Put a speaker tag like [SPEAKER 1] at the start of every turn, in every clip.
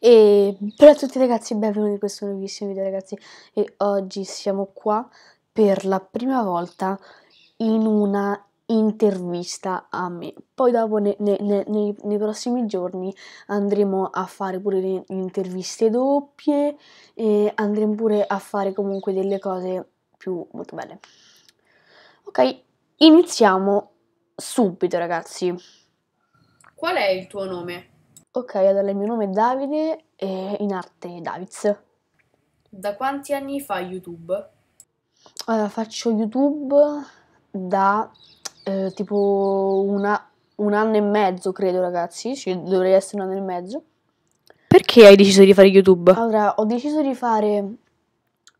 [SPEAKER 1] E ciao a tutti ragazzi, benvenuti in questo nuovissimo video ragazzi E oggi siamo qua per la prima volta in una intervista a me Poi dopo ne, ne, ne, nei, nei, prossimi giorni andremo a fare pure le interviste doppie E andremo pure a fare comunque delle cose più molto belle Ok, iniziamo subito ragazzi Qual è il tuo nome? Ok, allora il mio nome è Davide e in arte Davids. Da quanti anni fa YouTube? Allora, faccio YouTube da eh, tipo una, un anno e mezzo, credo ragazzi, cioè, dovrei essere un anno e mezzo. Perché hai deciso di fare YouTube? Allora, ho deciso di fare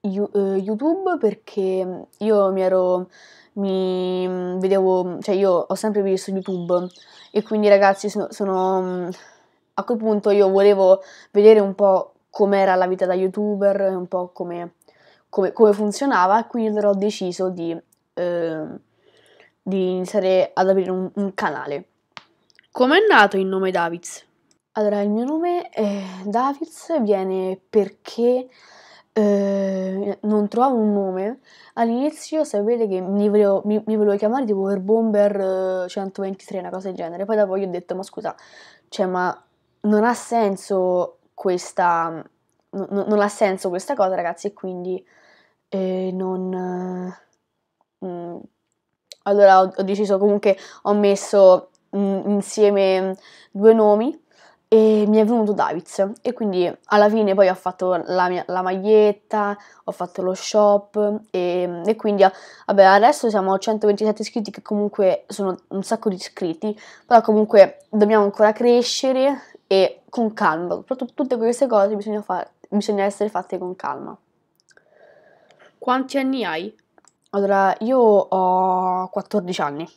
[SPEAKER 1] you, eh, YouTube perché io mi ero mi vedevo, cioè io ho sempre visto YouTube e quindi ragazzi sono, sono a quel punto io volevo vedere un po' com'era la vita da youtuber, un po' come, come, come funzionava, quindi allora ho deciso di, eh, di iniziare ad aprire un, un canale. è nato il nome Davids? Allora, il mio nome eh, Davids viene perché eh, non trovavo un nome. All'inizio sapete che mi volevo, mi, mi volevo chiamare tipo Air Bomber 123, una cosa del genere. Poi dopo gli ho detto, ma scusa, cioè ma non ha senso questa, non, non ha senso questa cosa ragazzi e quindi eh, non... Mh, eh, mm. allora ho, ho, deciso comunque, ho messo mh, mm, insieme due nomi e mi è venuto Davids e quindi alla fine poi ho fatto la, mia, la maglietta, ho fatto lo shop e, e quindi vabbè adesso siamo a 127 iscritti che comunque sono un sacco di iscritti però comunque dobbiamo ancora crescere e con calma. Soprattutto Tutte queste cose bisogna, far, bisogna essere fatte con calma. Quanti anni hai? Allora, io ho 14 anni.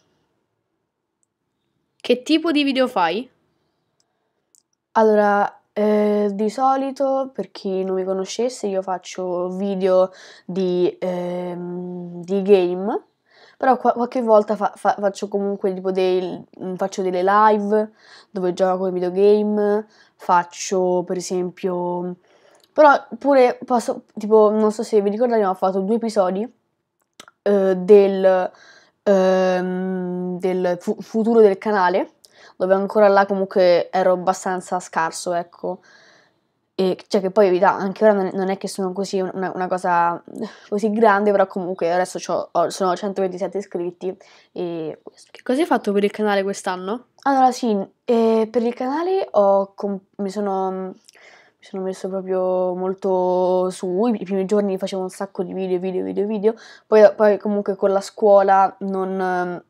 [SPEAKER 1] Che tipo di video fai? Allora, eh, di solito, per chi non mi conoscesse, io faccio video di, ehm, di game però qualche volta fa, fa, faccio comunque tipo dei, mm, faccio delle live dove gioco i videogame, faccio per esempio... Però pure posso, tipo, non so se vi ricordate, ma ho fatto due episodi eh, del, eh, del fu- futuro del canale, dove ancora là comunque ero abbastanza scarso, ecco. E cioè che poi in verità anche ora non è che sono così una, una cosa così grande, però comunque adesso sono 127 iscritti. E che cosa hai fatto per il canale quest'anno? Allora sì, eh, per il canale comp- mi, sono, mi sono messo proprio molto su, i primi giorni facevo un sacco di video, video, video, video, poi, poi comunque con la scuola non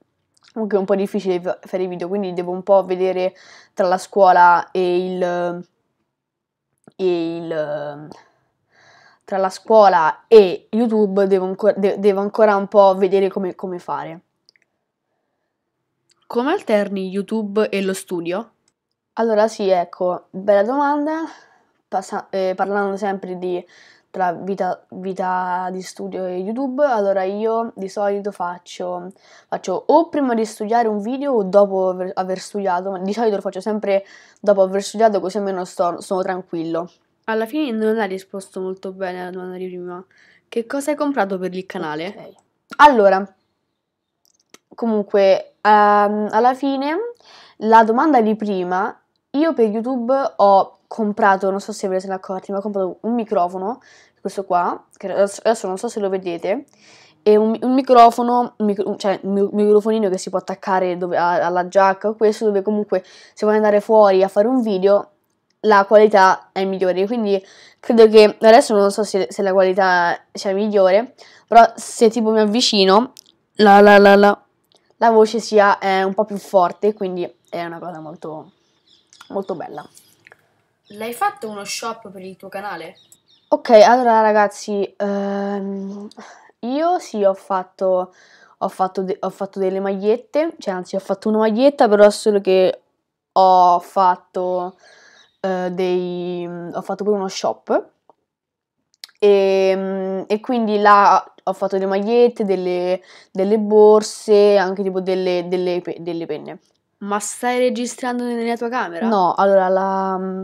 [SPEAKER 1] comunque è un po' difficile fare i video, quindi devo un po' vedere tra la scuola e il il, tra la scuola e YouTube devo ancora, de, devo ancora un po' vedere come, come fare. Come alterni YouTube e lo studio? Allora sì, ecco, bella domanda. Passa- eh, parlando sempre di tra vita, vita, di studio e YouTube, allora io di solito faccio, faccio o prima di studiare un video o dopo aver, aver studiato, ma di solito lo faccio sempre dopo aver studiato così almeno sto, sono tranquillo. Alla fine non hai risposto molto bene alla domanda di prima. Che cosa hai comprato per il canale? Okay. Allora, comunque, um, alla fine la domanda di prima io per YouTube ho comprato, non so se ve ne siete accorti, ma ho comprato un microfono, questo qua, che adesso non so se lo vedete, e un, un microfono, un micro, cioè un microfonino che si può attaccare dove, alla giacca o questo, dove comunque se vuoi andare fuori a fare un video la qualità è migliore. Quindi credo che adesso non so se, se la qualità sia migliore, però se tipo mi avvicino, la, la, la, la voce sia eh, un po' più forte, quindi è una cosa molto molto bella. L'hai fatto uno shop per il tuo canale? Ok, allora ragazzi, ehm, io sì ho fatto, ho, fatto ho fatto delle magliette, cioè anzi ho fatto una maglietta però solo che ho fatto, eh, dei, ho fatto pure uno shop e, ehm, e, quindi là ho fatto delle magliette, delle, delle borse, anche tipo delle, delle, delle penne. Ma stai registrando nella tua camera? No, allora la... Mm,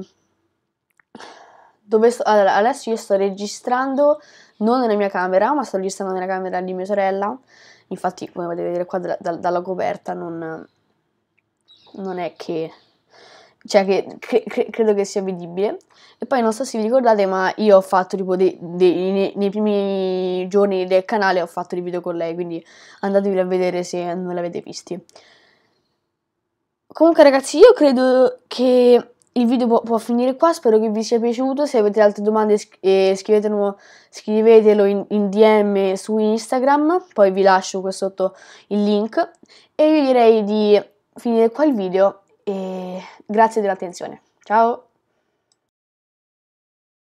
[SPEAKER 1] dove sto... allora, adesso io sto registrando non nella mia camera, ma sto registrando nella camera di mia sorella. Infatti, come potete vedere qua da, da, dalla coperta, non, non è che... Cioè, che, cre, cre, credo che sia vedibile. E poi non so se vi ricordate, ma io ho fatto tipo dei, dei, nei, nei, primi giorni del canale ho fatto dei video con lei, quindi andatevi a vedere se non l'avete visti. Comunque ragazzi io credo che il video può, può, finire qua, spero che vi sia piaciuto, se avete altre domande eh, scrivetelo, scrivetelo in, in, DM su Instagram, poi vi lascio qua sotto il link e io direi di finire qua il video e grazie dell'attenzione, ciao!